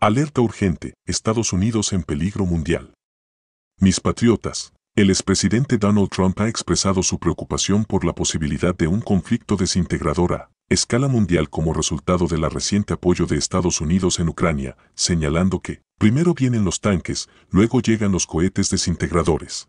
Alerta urgente, Estados Unidos en peligro mundial. Mis patriotas, el expresidente Donald Trump ha expresado su preocupación por la posibilidad de un conflicto desintegrador a escala mundial como resultado de la reciente apoyo de Estados Unidos en Ucrania, señalando que Primero vienen los tanques, luego llegan los cohetes desintegradores.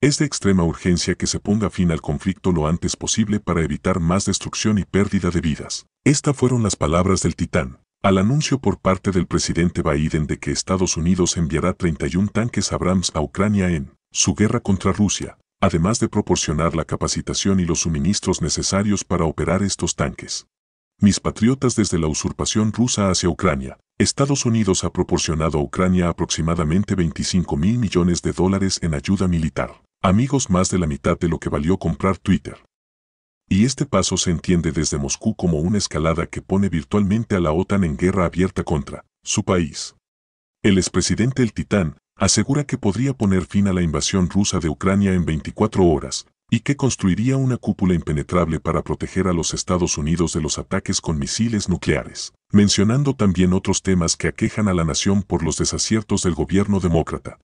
Es de extrema urgencia que se ponga fin al conflicto lo antes posible para evitar más destrucción y pérdida de vidas. Estas fueron las palabras del titán, al anuncio por parte del presidente Biden de que Estados Unidos enviará 31 tanques Abrams a Ucrania en su guerra contra Rusia, además de proporcionar la capacitación y los suministros necesarios para operar estos tanques. Mis patriotas desde la usurpación rusa hacia Ucrania, Estados Unidos ha proporcionado a Ucrania aproximadamente 25 mil millones de dólares en ayuda militar. Amigos, más de la mitad de lo que valió comprar Twitter. Y este paso se entiende desde Moscú como una escalada que pone virtualmente a la OTAN en guerra abierta contra su país. El expresidente El Titán asegura que podría poner fin a la invasión rusa de Ucrania en 24 horas, y que construiría una cúpula impenetrable para proteger a los Estados Unidos de los ataques con misiles nucleares, mencionando también otros temas que aquejan a la nación por los desaciertos del gobierno demócrata.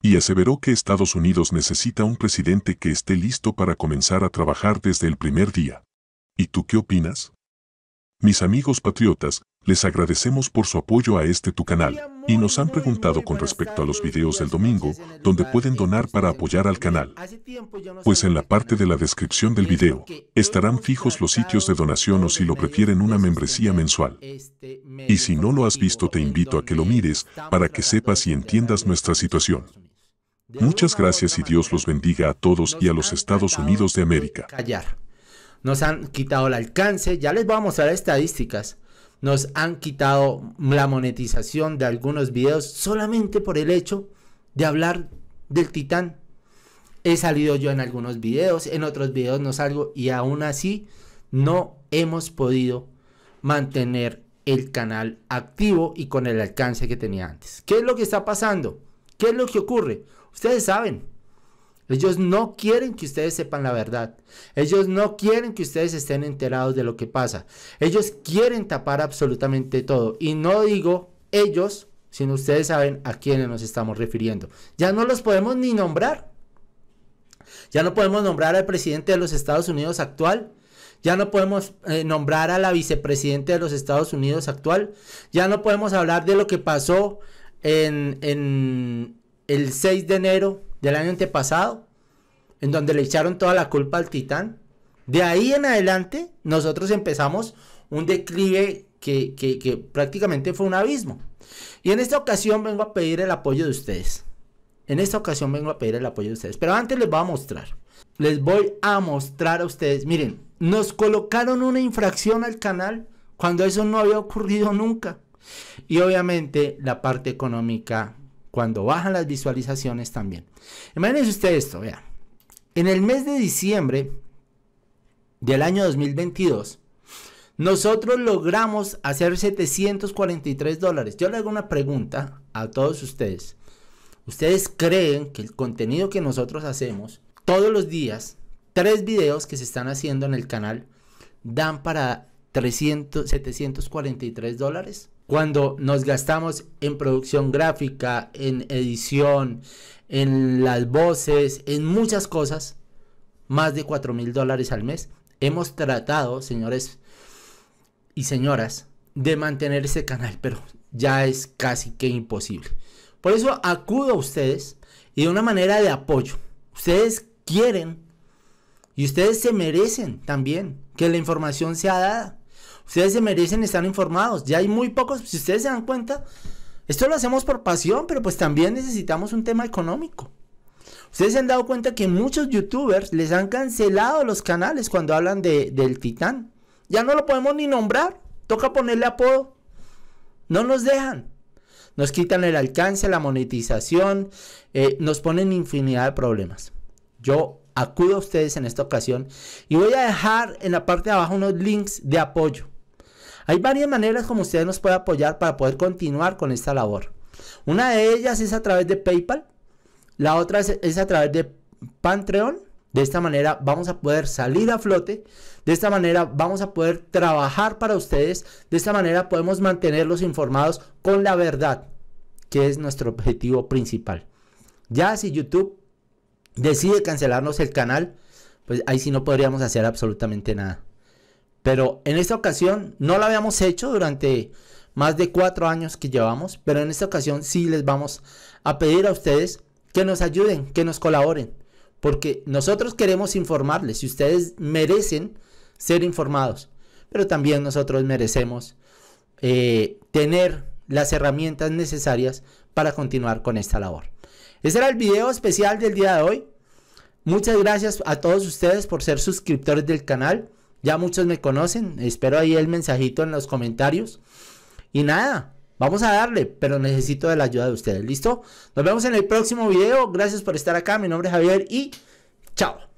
Y aseveró que Estados Unidos necesita un presidente que esté listo para comenzar a trabajar desde el primer día. ¿Y tú qué opinas? Mis amigos patriotas, les agradecemos por su apoyo a este tu canal y nos han preguntado con respecto a los este videos del domingo donde pueden donar para apoyar al canal. Pues en la parte de la descripción del video estarán fijos los sitios de donación o si lo prefieren una membresía mensual. Este y si no lo has visto te invito a que lo mires para que sepas y entiendas nuestra situación. Muchas gracias y Dios los bendiga a todos y a los Estados Unidos de América. Nos han quitado el alcance, ya les voy a mostrar estadísticas nos han quitado la monetización de algunos videos solamente por el hecho de hablar del titán. He salido yo en algunos videos, en otros videos no salgo y aún así no hemos podido mantener el canal activo y con el alcance que tenía antes. ¿Qué es lo que está pasando? ¿Qué es lo que ocurre? Ustedes saben, ellos no quieren que ustedes sepan la verdad. Ellos no quieren que ustedes estén enterados de lo que pasa. Ellos quieren tapar absolutamente todo. Y no digo ellos, sino ustedes saben a quiénes nos estamos refiriendo. Ya no los podemos ni nombrar. Ya no podemos nombrar al presidente de los Estados Unidos actual. Ya no podemos eh, nombrar a la vicepresidenta de los Estados Unidos actual. Ya no podemos hablar de lo que pasó en, en el 6 de enero del año antepasado, en donde le echaron toda la culpa al Titán. De ahí en adelante, nosotros empezamos un declive que, prácticamente fue un abismo. Y en esta ocasión vengo a pedir el apoyo de ustedes. En esta ocasión vengo a pedir el apoyo de ustedes. Pero antes les voy a mostrar. Les voy a mostrar a ustedes. Miren, nos colocaron una infracción al canal cuando eso no había ocurrido nunca. Y obviamente la parte económica cuando bajan las visualizaciones también. Imagínense ustedes esto, vean. En el mes de diciembre del año 2022, nosotros logramos hacer 743 dólares. Yo le hago una pregunta a todos ustedes. ¿Ustedes creen que el contenido que nosotros hacemos todos los días, tres videos que se están haciendo en el canal, dan para 300, 743 dólares? cuando nos gastamos en producción gráfica, en edición, en las voces, en muchas cosas, más de 4 mil dólares al mes, hemos tratado, señores y señoras, de mantener ese canal, pero ya es casi que imposible. Por eso acudo a ustedes y de una manera de apoyo. Ustedes quieren y ustedes se merecen también que la información sea dada. Ustedes se merecen estar informados. Ya hay muy pocos, si ustedes se dan cuenta, esto lo hacemos por pasión, pero pues también necesitamos un tema económico. Ustedes se han dado cuenta que muchos youtubers les han cancelado los canales cuando hablan del titán. Ya no lo podemos ni nombrar. Toca ponerle apodo. No nos dejan. Nos quitan el alcance, la monetización. Eh, nos ponen infinidad de problemas. Yo acudo a ustedes en esta ocasión y voy a dejar en la parte de abajo unos links de apoyo. Hay varias maneras como ustedes nos pueden apoyar para poder continuar con esta labor. Una de ellas es a través de PayPal, la otra es, es a través de Patreon. De esta manera vamos a poder salir a flote, de esta manera vamos a poder trabajar para ustedes, de esta manera podemos mantenerlos informados con la verdad, que es nuestro objetivo principal. Ya si YouTube decide cancelarnos el canal, pues ahí sí no podríamos hacer absolutamente nada. Pero en esta ocasión no lo habíamos hecho durante más de cuatro años que llevamos, pero en esta ocasión sí les vamos a pedir a ustedes que nos ayuden, que nos colaboren, porque nosotros queremos informarles y ustedes merecen ser informados, pero también nosotros merecemos eh, tener las herramientas necesarias para continuar con esta labor. Ese era el video especial del día de hoy. Muchas gracias a todos ustedes por ser suscriptores del canal. Ya muchos me conocen. Espero ahí el mensajito en los comentarios. Y nada, vamos a darle, pero necesito de la ayuda de ustedes. ¿Listo? Nos vemos en el próximo video. Gracias por estar acá. Mi nombre es Javier y chao.